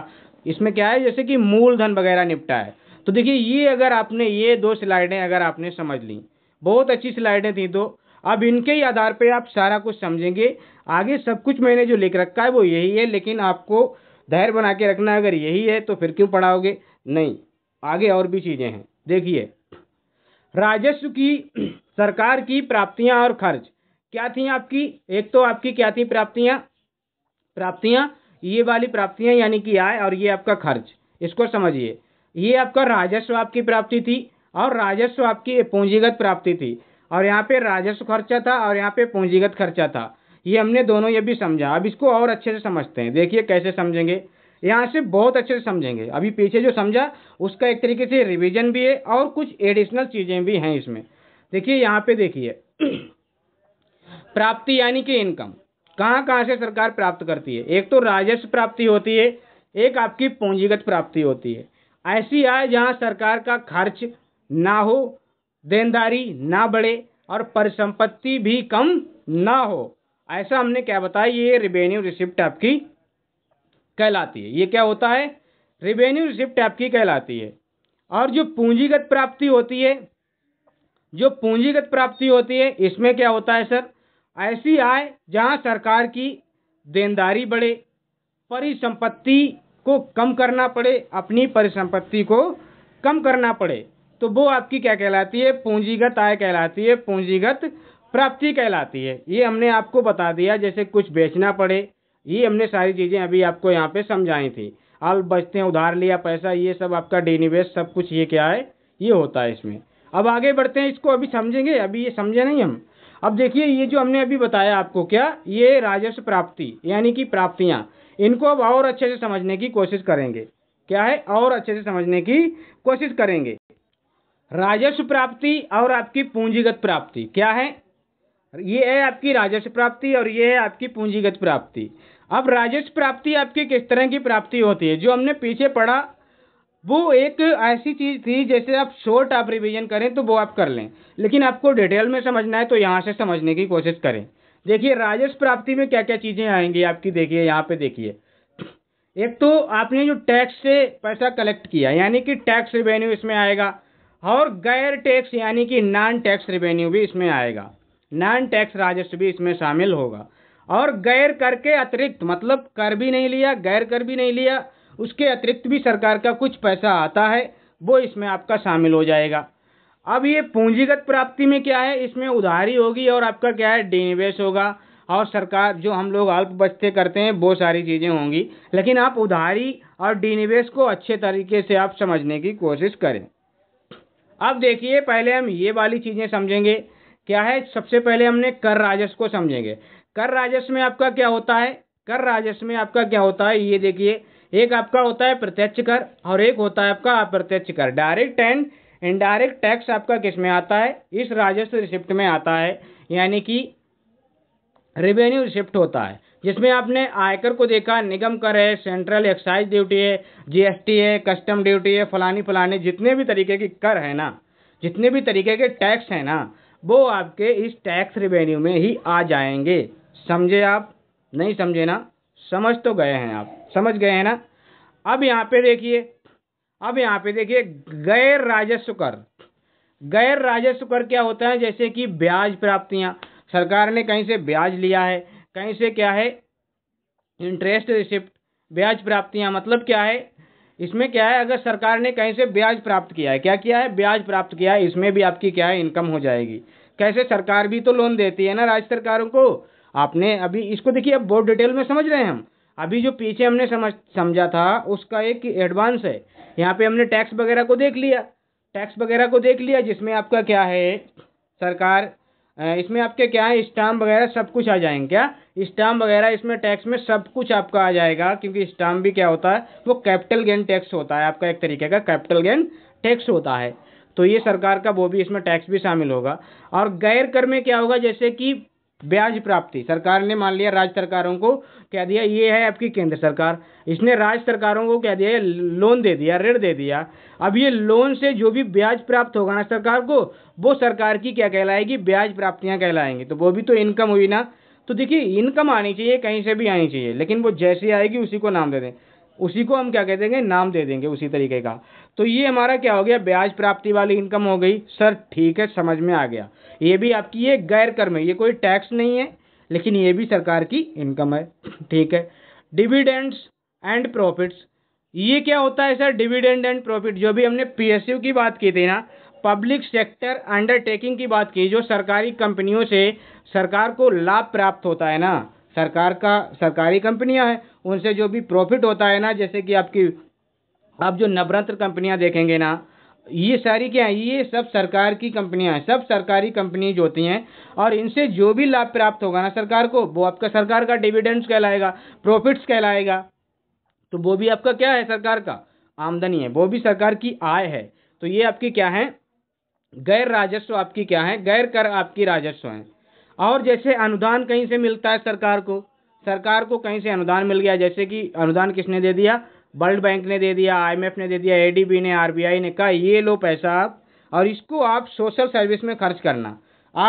इसमें क्या है जैसे कि मूलधन वगैरह निपटा है तो देखिए ये अगर आपने ये दो स्लाइडें अगर आपने समझ ली बहुत अच्छी स्लाइडें थी तो अब इनके ही आधार पर आप सारा कुछ समझेंगे आगे सब कुछ मैंने जो लिख रखा है वो यही है लेकिन आपको धैर्य बना के रखना अगर यही है तो फिर क्यों पढ़ाओगे नहीं आगे और भी चीज़ें हैं देखिए राजस्व की सरकार की प्राप्तियां और खर्च क्या थी आपकी एक तो आपकी क्या थी प्राप्तियां प्राप्तियां ये वाली प्राप्तियां यानी कि आय और ये आपका खर्च इसको समझिए ये आपका राजस्व आपकी प्राप्ति थी और राजस्व आपकी पूंजीगत प्राप्ति थी और यहाँ पे राजस्व खर्चा था और यहाँ पे पूंजीगत खर्चा था ये हमने दोनों ये भी समझा अब इसको और अच्छे से समझते हैं देखिए कैसे समझेंगे यहाँ से बहुत अच्छे से समझेंगे अभी पीछे जो समझा उसका एक तरीके से रिवीजन भी है और कुछ एडिशनल चीज़ें भी हैं इसमें देखिए यहाँ पे देखिए प्राप्ति यानी कि इनकम कहाँ कहाँ से सरकार प्राप्त करती है एक तो राजस्व प्राप्ति होती है एक आपकी पूंजीगत प्राप्ति होती है ऐसी आय जहाँ सरकार का खर्च ना हो देनदारी ना बढ़े और परिसंपत्ति भी कम ना हो ऐसा हमने क्या बताया ये रिवेन्यू रिसिप्ट आपकी कहलाती है ये क्या होता है रेवेन्यू रिसिप्ट आपकी कहलाती है और जो पूंजीगत प्राप्ति होती है जो पूंजीगत प्राप्ति होती है इसमें क्या होता है सर ऐसी आय जहां सरकार की देनदारी बढ़े परिसंपत्ति को कम करना पड़े अपनी परिसंपत्ति को कम करना पड़े तो वो आपकी क्या कहलाती है पूंजीगत आय कहलाती है पूंजीगत प्राप्ति कहलाती है ये हमने आपको बता दिया जैसे कुछ बेचना पड़े ये हमने सारी चीज़ें अभी आपको यहाँ पे समझाई थी अल बचते हैं उधार लिया पैसा ये सब आपका डेनिवेश सब कुछ ये क्या है ये होता है इसमें अब आगे बढ़ते हैं इसको अभी समझेंगे अभी ये समझे नहीं हम अब देखिए ये जो हमने अभी बताया आपको क्या ये राजस्व प्राप्ति यानी कि प्राप्तियाँ इनको अब और अच्छे से समझने की कोशिश करेंगे क्या है और अच्छे से समझने की कोशिश करेंगे राजस्व प्राप्ति और आपकी पूंजीगत प्राप्ति क्या है ये है आपकी राजस्व प्राप्ति और ये है आपकी पूंजीगत प्राप्ति अब राजस्व प्राप्ति आपकी किस तरह की प्राप्ति होती है जो हमने पीछे पढ़ा वो एक ऐसी चीज़ थी जैसे आप शॉर्ट आप रिवीजन करें तो वो आप कर लें लेकिन आपको डिटेल में समझना है तो यहाँ से समझने की कोशिश करें देखिए राजस्व प्राप्ति में क्या क्या चीज़ें आएंगी आपकी देखिए यहाँ पे देखिए एक तो आपने जो टैक्स से पैसा कलेक्ट किया यानी कि टैक्स रिवेन्यू इसमें आएगा और गैर टैक्स यानी कि नॉन टैक्स रिवेन्यू भी इसमें आएगा नॉन टैक्स राजस्व भी इसमें शामिल होगा और गैर कर के अतिरिक्त मतलब कर भी नहीं लिया गैर कर भी नहीं लिया उसके अतिरिक्त भी सरकार का कुछ पैसा आता है वो इसमें आपका शामिल हो जाएगा अब ये पूंजीगत प्राप्ति में क्या है इसमें उधारी होगी और आपका क्या है निवेश होगा और सरकार जो हम लोग अल्प बचते करते हैं वो सारी चीज़ें होंगी लेकिन आप उधारी और निवेश को अच्छे तरीके से आप समझने की कोशिश करें अब देखिए पहले हम ये वाली चीज़ें समझेंगे क्या है सबसे पहले हमने कर राजस्व को समझेंगे कर राजस्व में आपका क्या होता है कर राजस्व में आपका क्या होता है ये देखिए एक आपका होता है प्रत्यक्ष कर और एक होता है आपका अप्रत्यक्ष कर डायरेक्ट एंड इनडायरेक्ट टैक्स आपका किस में आता है इस राजस्व रिसिप्ट में आता है यानी कि रेवेन्यू रिसिप्ट होता है जिसमें आपने आयकर को देखा निगम कर है सेंट्रल एक्साइज ड्यूटी है जीएसटी है कस्टम ड्यूटी है फलानी फलानी जितने भी तरीके के कर है ना जितने भी तरीके के टैक्स हैं ना वो आपके इस टैक्स रेवेन्यू में ही आ जाएंगे समझे आप नहीं समझे ना समझ तो गए हैं आप समझ गए हैं ना अब यहाँ पे देखिए अब यहाँ पे देखिए गैर राजस्व कर गैर राजस्व कर क्या होता है जैसे कि ब्याज प्राप्तियाँ सरकार ने कहीं से ब्याज लिया है कहीं से क्या है इंटरेस्ट रिसिप्ट ब्याज प्राप्तियाँ मतलब क्या है इसमें क्या है अगर सरकार ने कहीं से ब्याज प्राप्त किया है क्या किया है ब्याज प्राप्त किया है इसमें भी आपकी क्या है इनकम हो जाएगी कैसे सरकार भी तो लोन देती है ना राज्य सरकारों को आपने अभी इसको देखिए अब बहुत डिटेल में समझ रहे हैं हम अभी जो पीछे हमने समझ समझा था उसका एक एडवांस है यहाँ पे हमने टैक्स वगैरह को देख लिया टैक्स वगैरह को देख लिया जिसमें आपका क्या है सरकार इसमें आपके क्या है स्टाम्प वगैरह सब कुछ आ जाएंगे क्या स्टाम्प वगैरह इसमें टैक्स में सब कुछ आपका आ जाएगा क्योंकि स्टाम्प भी क्या होता है वो कैपिटल गेन टैक्स होता है आपका एक तरीके का कैपिटल गेन टैक्स होता है तो ये सरकार का वो भी इसमें टैक्स भी शामिल होगा और गैर कर में क्या होगा जैसे कि ब्याज प्राप्ति सरकार ने मान लिया राज्य सरकारों को कह दिया ये है आपकी केंद्र सरकार इसने राज्य सरकारों को कह दिया लोन दे दिया ऋण दे दिया अब ये लोन से जो भी ब्याज प्राप्त होगा ना सरकार को वो सरकार की क्या कहलाएगी ब्याज प्राप्तियां कहलाएंगी तो वो भी तो इनकम हुई ना तो देखिए इनकम आनी चाहिए कहीं से भी आनी चाहिए लेकिन वो जैसे आएगी उसी को नाम दे दें उसी को हम क्या कह देंगे नाम दे देंगे उसी तरीके का तो ये हमारा क्या हो गया ब्याज प्राप्ति वाली इनकम हो गई सर ठीक है समझ में आ गया ये भी आपकी ये गैर कर में ये कोई टैक्स नहीं है लेकिन ये भी सरकार की इनकम है ठीक है डिविडेंड्स एंड प्रॉफिट्स ये क्या होता है सर डिविडेंड एंड प्रॉफिट जो भी हमने पी की बात की थी ना पब्लिक सेक्टर अंडरटेकिंग की बात की जो सरकारी कंपनियों से सरकार को लाभ प्राप्त होता है ना सरकार का सरकारी कंपनियां हैं उनसे जो भी प्रॉफिट होता है ना जैसे कि आपकी आप जो नवरत्न कंपनियां देखेंगे ना ये सारी क्या है ये सब सरकार की कंपनियां हैं सब सरकारी कंपनी जो होती हैं और इनसे जो भी लाभ प्राप्त होगा ना सरकार को वो आपका सरकार का डिविडेंड्स कहलाएगा प्रॉफिट्स कहलाएगा तो वो भी आपका क्या है सरकार का आमदनी है वो भी सरकार की आय है तो ये आपकी क्या है गैर राजस्व आपकी क्या है गैर कर आपकी राजस्व है और जैसे अनुदान कहीं से मिलता है सरकार को सरकार को कहीं से अनुदान मिल गया जैसे कि अनुदान किसने दे दिया वर्ल्ड बैंक ने दे दिया आईएमएफ ने दे दिया एडीबी ने आरबीआई ने कहा ये लो पैसा आप और इसको आप सोशल सर्विस में खर्च करना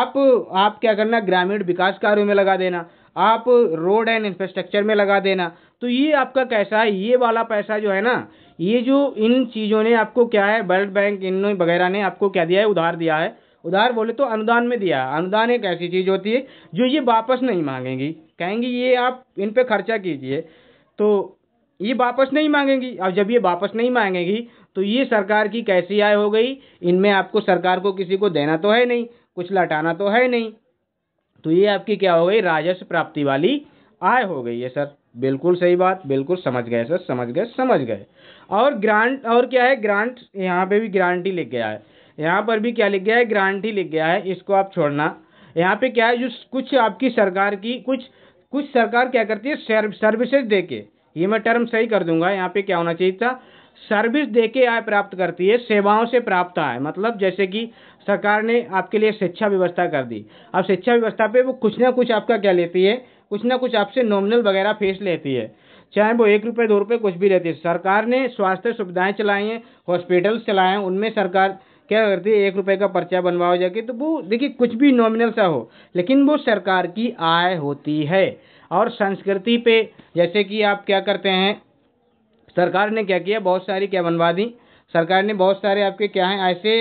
आप आप क्या करना ग्रामीण विकास कार्यों में लगा देना आप रोड एंड इंफ्रास्ट्रक्चर में लगा देना तो ये आपका कैसा है ये वाला पैसा जो है ना ये जो इन चीज़ों ने आपको क्या है वर्ल्ड बैंक इन वगैरह ने आपको क्या दिया है उधार दिया है उधार बोले तो अनुदान में दिया अनुदान एक ऐसी चीज़ होती है जो ये वापस नहीं मांगेंगी कहेंगी ये आप इन पर खर्चा कीजिए तो ये वापस नहीं मांगेंगी और जब ये वापस नहीं मांगेगी तो ये सरकार की कैसी आय हो गई इनमें आपको सरकार को किसी को देना तो है नहीं कुछ लौटाना तो है नहीं तो ये आपकी क्या हो गई राजस्व प्राप्ति वाली आय हो गई है सर बिल्कुल सही बात बिल्कुल समझ गए सर समझ गए समझ गए और ग्रांट और क्या है ग्रांट यहाँ पे भी ग्रांटी लिख गया है यहाँ पर भी क्या लिख गया है ग्रांटी लिख गया है इसको आप छोड़ना यहाँ पे क्या है जो कुछ आपकी सरकार की कुछ कुछ सरकार क्या करती है सर्विसेज दे के ये मैं टर्म सही कर दूंगा यहाँ पे क्या होना चाहिए था सर्विस दे के आय प्राप्त करती है सेवाओं से प्राप्त आय मतलब जैसे कि सरकार ने आपके लिए शिक्षा व्यवस्था कर दी अब शिक्षा व्यवस्था पे वो कुछ ना कुछ आपका क्या लेती है कुछ ना कुछ आपसे नॉमिनल वगैरह फेस लेती है चाहे वो एक रुपये दो रुपये कुछ भी रहती है सरकार ने स्वास्थ्य सुविधाएं चलाई हैं हॉस्पिटल्स चलाए हैं उनमें सरकार क्या करती है एक रुपये का पर्चा बनवाओ जाके तो वो देखिए कुछ भी नॉमिनल सा हो लेकिन वो सरकार की आय होती है और संस्कृति पे जैसे कि आप क्या करते हैं सरकार ने क्या किया बहुत सारी क्या बनवा दी सरकार ने बहुत सारे आपके क्या हैं ऐसे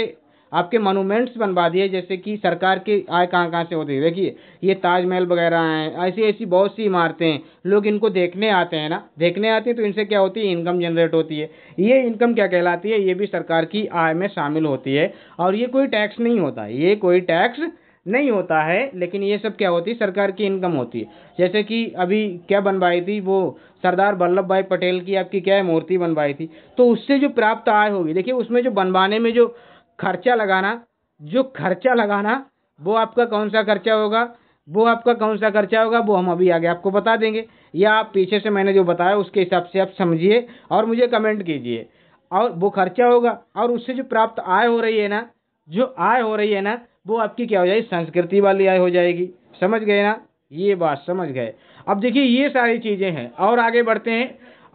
आपके मोनूमेंट्स बनवा दिए जैसे कि सरकार की आय कहाँ कहाँ से होती है देखिए ये ताजमहल वगैरह हैं ऐसी ऐसी बहुत सी इमारतें हैं लोग इनको देखने आते हैं ना देखने आते हैं तो इनसे क्या होती है इनकम जनरेट होती है ये इनकम क्या कहलाती है ये भी सरकार की आय में शामिल होती है और ये कोई टैक्स नहीं होता ये कोई टैक्स नहीं होता है लेकिन ये सब क्या होती है सरकार की इनकम होती है जैसे कि अभी क्या बनवाई थी वो सरदार वल्लभ भाई पटेल की आपकी क्या है मूर्ति बनवाई थी तो उससे जो प्राप्त आय होगी देखिए उसमें जो बनवाने में जो खर्चा लगाना जो खर्चा लगाना वो आपका कौन सा खर्चा होगा वो आपका कौन सा खर्चा होगा वो हम अभी आगे आपको बता देंगे या आप पीछे से मैंने जो बताया उसके हिसाब से आप समझिए और मुझे कमेंट कीजिए और वो खर्चा होगा और उससे जो प्राप्त आय हो रही है ना जो आय हो रही है ना वो आपकी क्या हो जाएगी संस्कृति वाली आय हो जाएगी समझ गए ना ये बात समझ गए अब देखिए ये सारी चीज़ें हैं और आगे बढ़ते हैं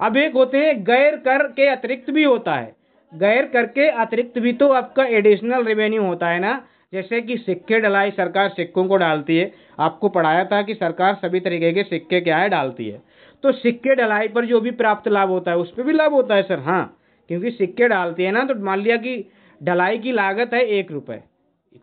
अब एक होते हैं गैर कर के अतिरिक्त भी होता है गैर कर के अतिरिक्त भी तो आपका एडिशनल रेवेन्यू होता है ना जैसे कि सिक्के डलाई सरकार सिक्कों को डालती है आपको पढ़ाया था कि सरकार सभी तरीके के सिक्के क्या है डालती है तो सिक्के डलाई पर जो भी प्राप्त लाभ होता है उस पर भी लाभ होता है सर हाँ क्योंकि सिक्के डालती है ना तो मान लिया कि ढलाई की लागत है एक रुपये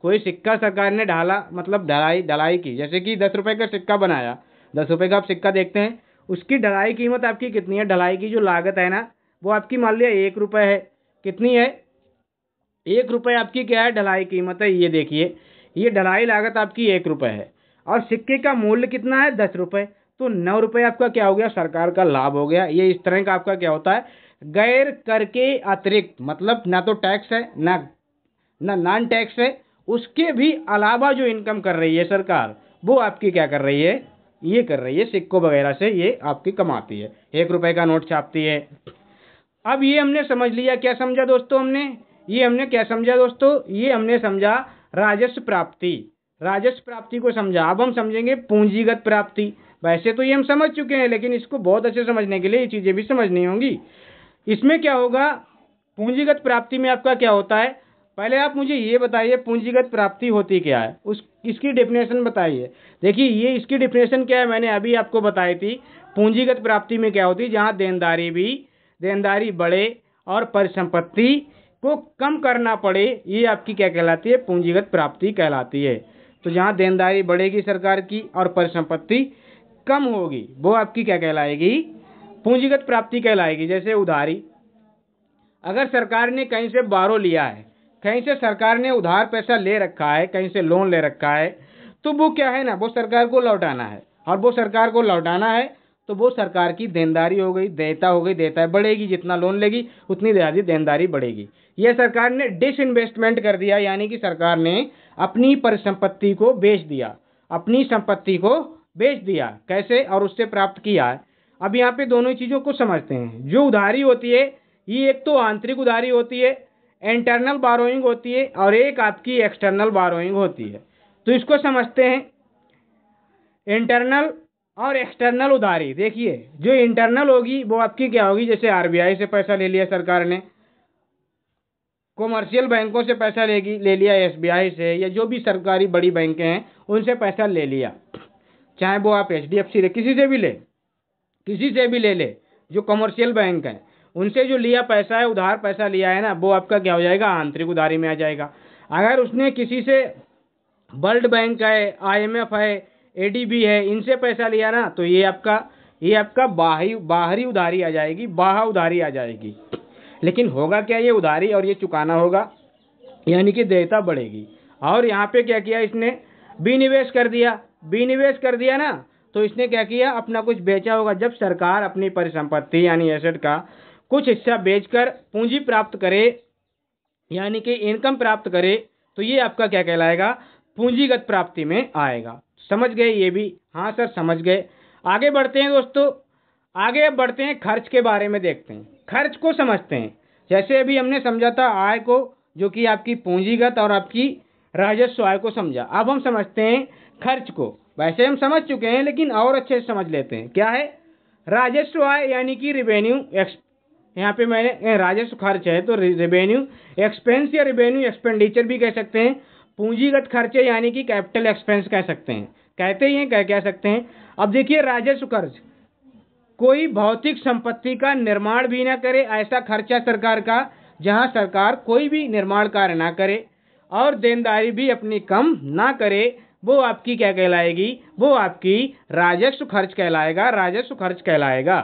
कोई सिक्का सरकार ने ढाला मतलब ढलाई ढलाई की जैसे कि दस रुपये का सिक्का बनाया दस रुपये का आप सिक्का देखते हैं उसकी ढलाई कीमत आपकी कितनी है ढलाई की जो लागत है ना वो आपकी मान लिया एक रुपये है कितनी है एक रुपये आपकी क्या है ढलाई कीमत है ये देखिए ये ढलाई लागत आपकी एक रुपये है और सिक्के का मूल्य कितना है दस रुपये तो नौ रुपये आपका क्या हो गया सरकार का लाभ हो गया ये इस तरह का आपका क्या होता है गैर कर के अतिरिक्त मतलब ना तो टैक्स है ना ना नॉन टैक्स है उसके भी अलावा जो इनकम कर रही है सरकार वो आपकी क्या कर रही है ये कर रही है सिक्कों वगैरह से ये आपकी कमाती है एक रुपए का नोट छापती है अब ये हमने समझ लिया क्या समझा दोस्तों हमने ये हमने क्या समझा दोस्तों ये हमने समझा राजस्व प्राप्ति राजस्व प्राप्ति को समझा अब हम समझेंगे पूंजीगत प्राप्ति वैसे तो ये हम समझ चुके हैं लेकिन इसको बहुत अच्छे समझने के लिए ये चीज़ें भी समझनी होंगी इसमें क्या होगा पूंजीगत प्राप्ति में आपका क्या होता है पहले आप मुझे ये बताइए पूंजीगत प्राप्ति होती क्या है उस इसकी डेफिनेशन बताइए देखिए ये इसकी डेफिनेशन क्या है मैंने अभी आपको बताई थी पूंजीगत प्राप्ति में क्या होती है जहाँ देनदारी भी देनदारी बढ़े और परिसंपत्ति को कम करना पड़े ये आपकी क्या कहलाती है पूंजीगत प्राप्ति कहलाती है तो जहाँ देनदारी बढ़ेगी सरकार की और परिसंपत्ति कम होगी वो आपकी क्या कहलाएगी पूंजीगत प्राप्ति कहलाएगी जैसे उधारी अगर सरकार ने कहीं से बारो लिया है कहीं से सरकार ने उधार पैसा ले रखा है कहीं से लोन ले रखा है तो वो क्या है ना वो सरकार को लौटाना है और वो सरकार को लौटाना है तो वो सरकार की देनदारी हो गई देता हो गई देता है बढ़ेगी जितना लोन लेगी उतनी ज्यादा देनदारी बढ़ेगी ये सरकार ने डिस इन्वेस्टमेंट कर दिया यानी कि सरकार ने अपनी परिसंपत्ति को बेच दिया अपनी संपत्ति को बेच दिया कैसे और उससे प्राप्त किया अब यहाँ पे दोनों चीज़ों को समझते हैं जो उधारी होती है ये एक तो आंतरिक उधारी होती है इंटरनल बारोइंग होती है और एक आपकी एक्सटर्नल बारोइंग होती है तो इसको समझते हैं इंटरनल और एक्सटर्नल उधारी देखिए जो इंटरनल होगी वो आपकी क्या होगी जैसे आरबीआई से पैसा ले लिया सरकार ने कॉमर्शियल बैंकों से पैसा लेगी ले लिया एसबीआई से या जो भी सरकारी बड़ी बैंकें हैं उनसे पैसा ले लिया चाहे वो आप एच डी एफ सी ले किसी से भी ले किसी से भी ले ले जो कॉमर्शियल बैंक हैं उनसे जो लिया पैसा है उधार पैसा लिया है ना वो आपका क्या हो जाएगा आंतरिक उधारी में आ जाएगा अगर उसने किसी से वर्ल्ड बैंक है आईएमएफ है एडीबी है इनसे पैसा लिया ना तो ये आपका ये आपका बाहरी बाहरी उधारी आ जाएगी बाहर उधारी आ जाएगी लेकिन होगा क्या ये उधारी और ये चुकाना होगा यानी कि देयता बढ़ेगी और यहाँ पे क्या किया इसने विनिवेश कर दिया विनिवेश कर दिया ना तो इसने क्या किया अपना कुछ बेचा होगा जब सरकार अपनी परिसंपत्ति यानी एसेट का कुछ हिस्सा बेचकर पूंजी प्राप्त करे यानी कि इनकम प्राप्त करे तो ये आपका क्या कहलाएगा पूंजीगत प्राप्ति में आएगा समझ गए ये भी हाँ सर समझ गए आगे बढ़ते हैं दोस्तों आगे बढ़ते हैं खर्च के बारे में देखते हैं खर्च को समझते हैं जैसे अभी हमने समझा था आय को जो कि आपकी पूंजीगत और आपकी राजस्व आय को समझा अब हम समझते हैं खर्च को वैसे हम समझ चुके हैं लेकिन और अच्छे से समझ लेते हैं क्या है राजस्व आय यानी कि रिवेन्यू यहाँ पे मैंने राजस्व खर्च है तो रेवेन्यू एक्सपेंस या रेवेन्यू एक्सपेंडिचर भी कह सकते हैं पूंजीगत खर्चे यानी कि कैपिटल एक्सपेंस कह सकते हैं कहते ही हैं कह कह सकते हैं अब देखिए राजस्व खर्च कोई भौतिक संपत्ति का निर्माण भी ना करे ऐसा खर्चा सरकार का जहां सरकार कोई भी निर्माण कार्य ना करे और देनदारी भी अपनी कम ना करे वो आपकी क्या कहलाएगी वो आपकी राजस्व खर्च कहलाएगा राजस्व खर्च कहलाएगा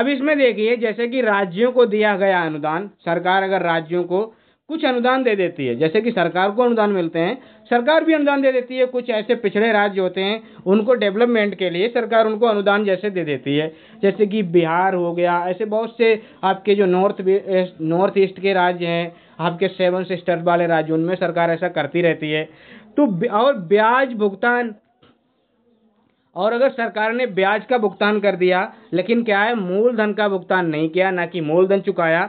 अब इसमें देखिए जैसे कि राज्यों को दिया गया अनुदान सरकार अगर राज्यों को कुछ अनुदान दे देती है जैसे कि सरकार को अनुदान मिलते हैं सरकार भी अनुदान दे देती है कुछ ऐसे पिछड़े राज्य होते हैं उनको डेवलपमेंट के लिए सरकार उनको अनुदान जैसे दे देती है जैसे कि बिहार हो गया ऐसे बहुत से आपके जो नॉर्थ नॉर्थ ईस्ट के राज्य हैं आपके सेवन सिस्टर्स वाले राज्य उनमें सरकार ऐसा करती रहती है तो और ब्याज भुगतान और अगर सरकार ने ब्याज का भुगतान कर दिया लेकिन क्या है मूलधन का भुगतान नहीं किया ना कि मूलधन चुकाया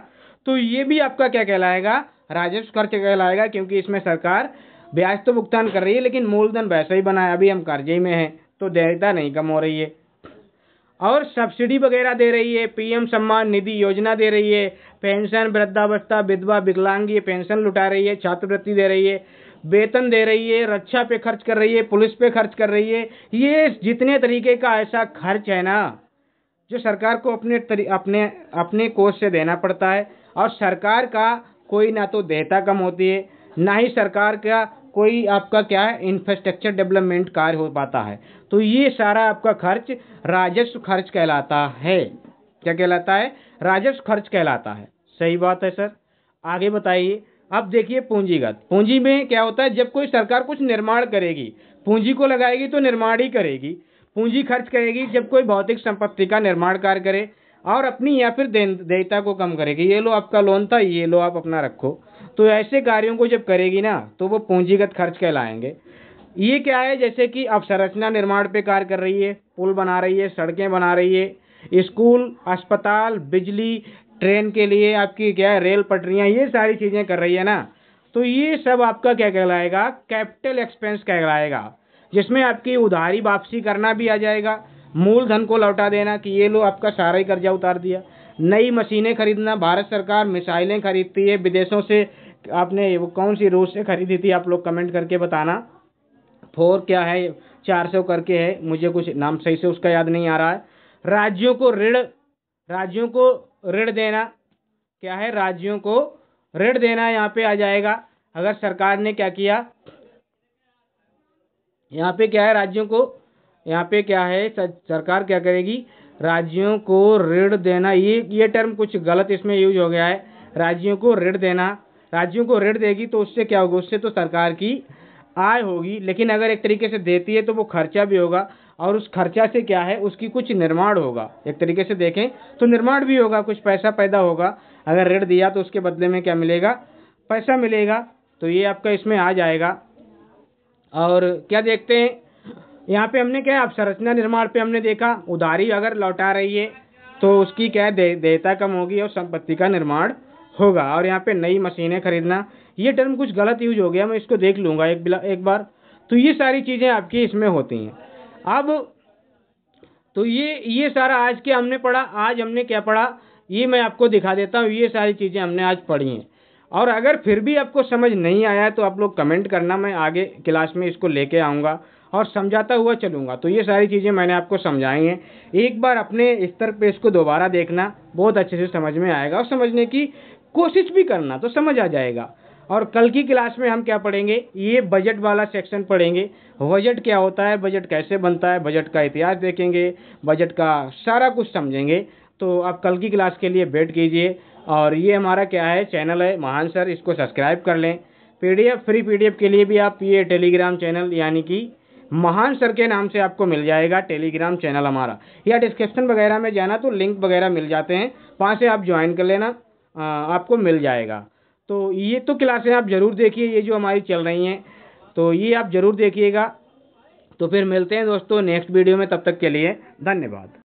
तो ये भी आपका क्या कहलाएगा राजस्व खर्च कहलाएगा क्योंकि इसमें सरकार ब्याज तो भुगतान कर रही है लेकिन मूलधन वैसा ही बनाया अभी हम कर्जे में हैं तो देयता नहीं कम हो रही है और सब्सिडी वगैरह दे रही है पीएम सम्मान निधि योजना दे रही है पेंशन वृद्धावस्था विधवा विकलांग ये पेंशन लुटा रही है छात्रवृत्ति दे रही है वेतन दे रही है रक्षा पे खर्च कर रही है पुलिस पे खर्च कर रही है ये जितने तरीके का ऐसा खर्च है ना जो सरकार को अपने तरी, अपने अपने कोष से देना पड़ता है और सरकार का कोई ना तो देहता कम होती है ना ही सरकार का कोई आपका क्या है इंफ्रास्ट्रक्चर डेवलपमेंट कार्य हो पाता है तो ये सारा आपका खर्च राजस्व खर्च कहलाता है क्या कहलाता है राजस्व खर्च कहलाता है सही बात है सर आगे बताइए अब देखिए पूंजीगत पूंजी में क्या होता है जब कोई सरकार कुछ निर्माण करेगी पूंजी को लगाएगी तो निर्माण ही करेगी पूंजी खर्च करेगी जब कोई भौतिक संपत्ति का निर्माण कार्य करे और अपनी या फिर देयता को कम करेगी ये लो आपका लोन था ये लो आप अपना रखो तो ऐसे कार्यों को जब करेगी ना तो वो पूंजीगत खर्च कहलाएंगे ये क्या है जैसे कि अवसंरचना निर्माण पे कार्य कर रही है पुल बना रही है सड़कें बना रही है स्कूल अस्पताल बिजली ट्रेन के लिए आपकी क्या है रेल पटरियाँ ये सारी चीज़ें कर रही है ना तो ये सब आपका क्या कहलाएगा कैपिटल एक्सपेंस कहलाएगा जिसमें आपकी उधारी वापसी करना भी आ जाएगा मूलधन को लौटा देना कि ये लो आपका सारा ही कर्जा उतार दिया नई मशीनें खरीदना भारत सरकार मिसाइलें खरीदती है विदेशों से आपने वो कौन सी रूस से खरीदी थी आप लोग कमेंट करके बताना फोर क्या है चार सौ करके है मुझे कुछ नाम सही से उसका याद नहीं आ रहा है राज्यों को ऋण राज्यों को ऋण देना क्या है राज्यों को ऋण देना यहाँ पे आ जाएगा अगर सरकार ने क्या किया यहाँ पे क्या है राज्यों को यहाँ पे क्या है सरकार क्या करेगी राज्यों को ऋण देना ये ये टर्म कुछ गलत इसमें यूज हो गया है राज्यों को ऋण देना राज्यों को ऋण देगी तो उससे क्या होगा उससे तो सरकार की आय होगी लेकिन अगर एक तरीके से देती है तो वो खर्चा भी होगा और उस खर्चा से क्या है उसकी कुछ निर्माण होगा एक तरीके से देखें तो निर्माण भी होगा कुछ पैसा पैदा होगा अगर ऋण दिया तो उसके बदले में क्या मिलेगा पैसा मिलेगा तो ये आपका इसमें आ जाएगा और क्या देखते हैं यहाँ पे हमने क्या आप अवसंरचना निर्माण पे हमने देखा उधारी अगर लौटा रही है तो उसकी क्या दे, देयता कम होगी और संपत्ति का निर्माण होगा और यहाँ पे नई मशीनें खरीदना ये टर्म कुछ गलत यूज हो गया मैं इसको देख लूँगा एक एक बार तो ये सारी चीज़ें आपकी इसमें होती हैं अब तो ये ये सारा आज के हमने पढ़ा आज हमने क्या पढ़ा ये मैं आपको दिखा देता हूँ ये सारी चीज़ें हमने आज पढ़ी हैं और अगर फिर भी आपको समझ नहीं आया तो आप लोग कमेंट करना मैं आगे क्लास में इसको लेके आऊँगा और समझाता हुआ चलूँगा तो ये सारी चीज़ें मैंने आपको समझाई हैं एक बार अपने स्तर पर इसको दोबारा देखना बहुत अच्छे से समझ में आएगा और समझने की कोशिश भी करना तो समझ आ जाएगा और कल की क्लास में हम क्या पढ़ेंगे ये बजट वाला सेक्शन पढ़ेंगे बजट क्या होता है बजट कैसे बनता है बजट का इतिहास देखेंगे बजट का सारा कुछ समझेंगे तो आप कल की क्लास के लिए वेट कीजिए और ये हमारा क्या है चैनल है महान सर इसको सब्सक्राइब कर लें पीडीएफ फ्री पीडीएफ के लिए भी आप ये टेलीग्राम चैनल यानी कि महान सर के नाम से आपको मिल जाएगा टेलीग्राम चैनल हमारा या डिस्क्रिप्शन वगैरह में जाना तो लिंक वगैरह मिल जाते हैं वहाँ से आप ज्वाइन कर लेना आपको मिल जाएगा तो ये तो क्लासें आप ज़रूर देखिए ये जो हमारी चल रही हैं तो ये आप ज़रूर देखिएगा तो फिर मिलते हैं दोस्तों नेक्स्ट वीडियो में तब तक के लिए धन्यवाद